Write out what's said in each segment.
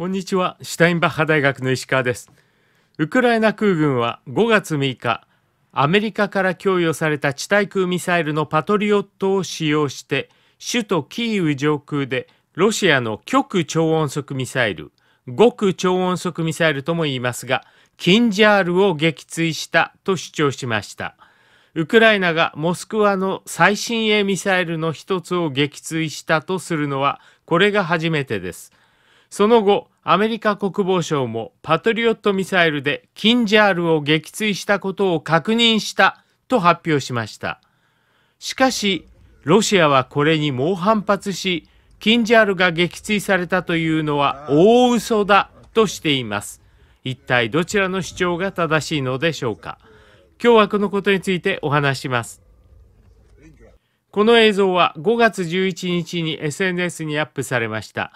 こんにちはシュタインバッハ大学の石川ですウクライナ空軍は5月6日アメリカから供与された地対空ミサイルのパトリオットを使用して首都キーウ上空でロシアの極超音速ミサイル極超音速ミサイルとも言いますがキンジャールを撃墜したと主張しましたウクライナがモスクワの最新鋭ミサイルの一つを撃墜したとするのはこれが初めてですその後アメリカ国防省もパトリオットミサイルでキンジャールを撃墜したことを確認したと発表しました。しかし、ロシアはこれに猛反発し、キンジャールが撃墜されたというのは大嘘だとしています。一体どちらの主張が正しいのでしょうか。今日はこのことについてお話します。この映像は5月11日に SNS にアップされました。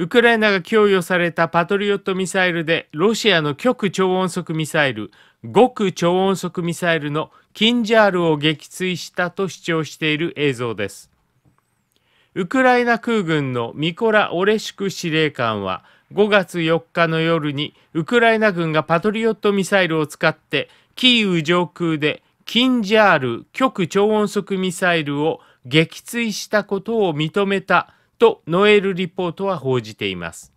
ウクライナが供与されたパトリオットミサイルで、ロシアの極超音速ミサイル、極超音速ミサイルのキンジャールを撃墜したと主張している映像です。ウクライナ空軍のミコラ・オレシク司令官は5月4日の夜にウクライナ軍がパトリオットミサイルを使ってキーウ上空でキンジャール極超音速ミサイルを撃墜したことを認めたとノエルリポートは報じています。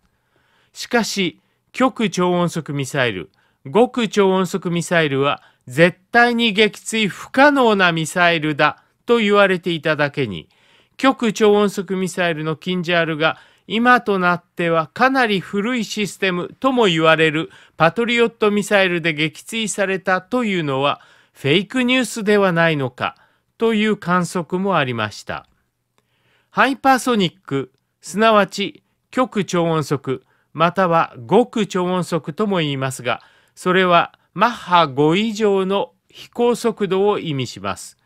しかし、極超音速ミサイル、極超音速ミサイルは絶対に撃墜不可能なミサイルだと言われていただけに、極超音速ミサイルのキンジャールが今となってはかなり古いシステムとも言われるパトリオットミサイルで撃墜されたというのはフェイクニュースではないのかという観測もありました。ハイパーソニック、すなわち極超音速、または極超音速とも言いますが、それはマッハ5以上の飛行速度を意味します。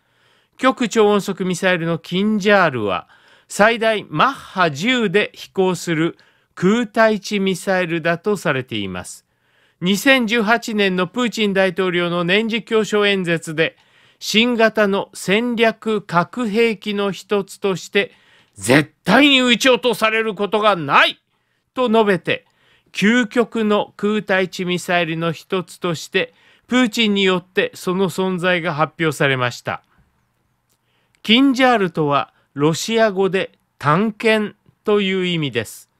極超音速ミサイルのキンジャールは、最大マッハ10で飛行する空対地ミサイルだとされています。2018年のプーチン大統領の年次教書演説で、新型の戦略核兵器の一つとして絶対に撃ち落とされることがないと述べて、究極の空対地ミサイルの一つとして、プーチンによってその存在が発表されました。キンジャールとはロシア語で探検という意味です。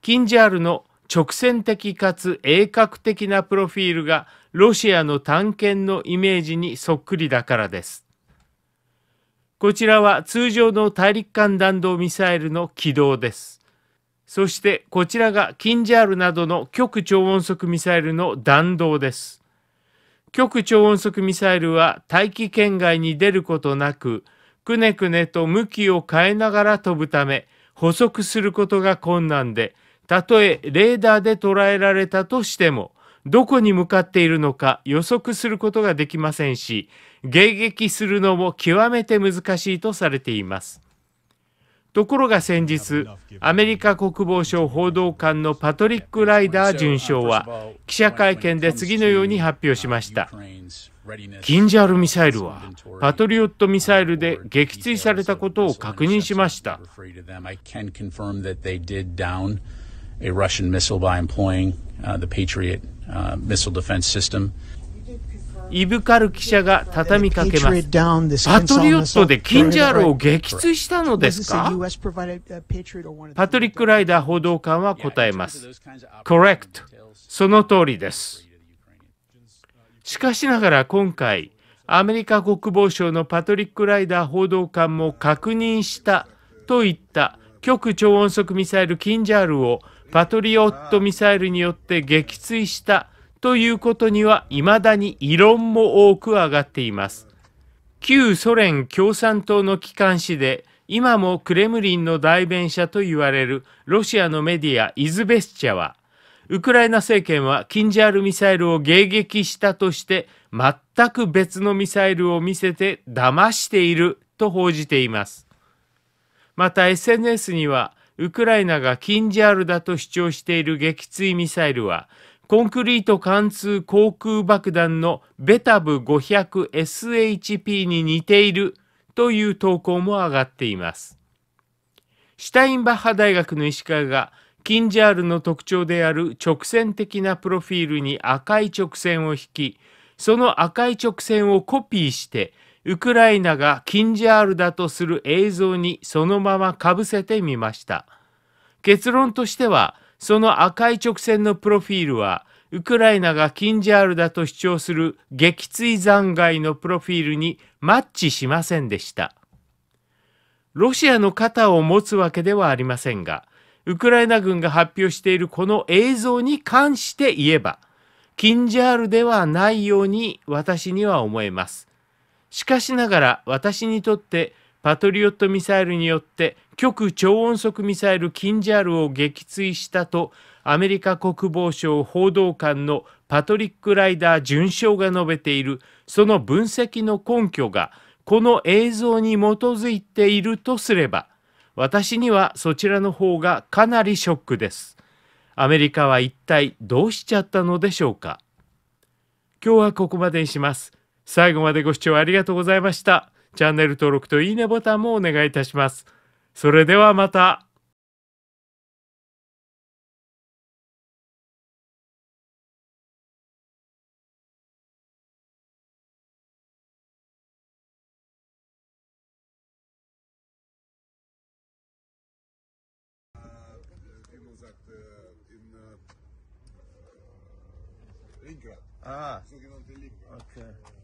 キンジャールの直線的かつ鋭角的なプロフィールがロシアの探検のイメージにそっくりだからです。こちらは通常の大陸間弾道ミサイルの軌道です。そしてこちらがキンジャールなどの極超音速ミサイルの弾道です。極超音速ミサイルは大気圏外に出ることなく、くねくねと向きを変えながら飛ぶため、捕捉することが困難で、たとえレーダーで捉えられたとしても、どこに向かっているのか予測することができませんし迎撃するのも極めて難しいとされていますところが先日アメリカ国防省報道官のパトリック・ライダー准将は記者会見で次のように発表しましたキンジャールミサイルはパトリオットミサイルで撃墜されたことを確認しました a Russian missile by employing the Patriot missile defense system. イブカル記者が畳みかけます。パトリオットでキンジャールを撃墜したのですかパトリック・ライダー報道官は答えます。Correct。その通りです。しかしながら今回、アメリカ国防省のパトリック・ライダー報道官も確認したといった極超音速ミサイルキンジャールをパトリオットミサイルによって撃墜したということには未だに異論も多く上がっています。旧ソ連共産党の機関紙で今もクレムリンの代弁者と言われるロシアのメディアイズベスチャはウクライナ政権はキンジャールミサイルを迎撃したとして全く別のミサイルを見せて騙していると報じています。また SNS にはウクライナがキンジャールだと主張している撃墜ミサイルは、コンクリート貫通航空爆弾のベタブ 500SHP に似ているという投稿も上がっています。シュタインバッハ大学の石川が、キンジャールの特徴である直線的なプロフィールに赤い直線を引き、その赤い直線をコピーして、ウクライナがキンジャールだとする映像にそのままかぶせてみました。結論としては、その赤い直線のプロフィールは、ウクライナがキンジャールだと主張する撃墜残骸のプロフィールにマッチしませんでした。ロシアの肩を持つわけではありませんが、ウクライナ軍が発表しているこの映像に関して言えば、キンジャールではないように私には思えます。しかしながら私にとってパトリオットミサイルによって極超音速ミサイルキンジャールを撃墜したとアメリカ国防省報道官のパトリック・ライダー准将が述べているその分析の根拠がこの映像に基づいているとすれば私にはそちらの方がかなりショックです。アメリカは一体どうしちゃったのでしょうか。今日はここまでにします。最後までご視聴ありがとうございました。チャンネル登録といいねボタンもお願いいたします。それではまた。Ah. Okay.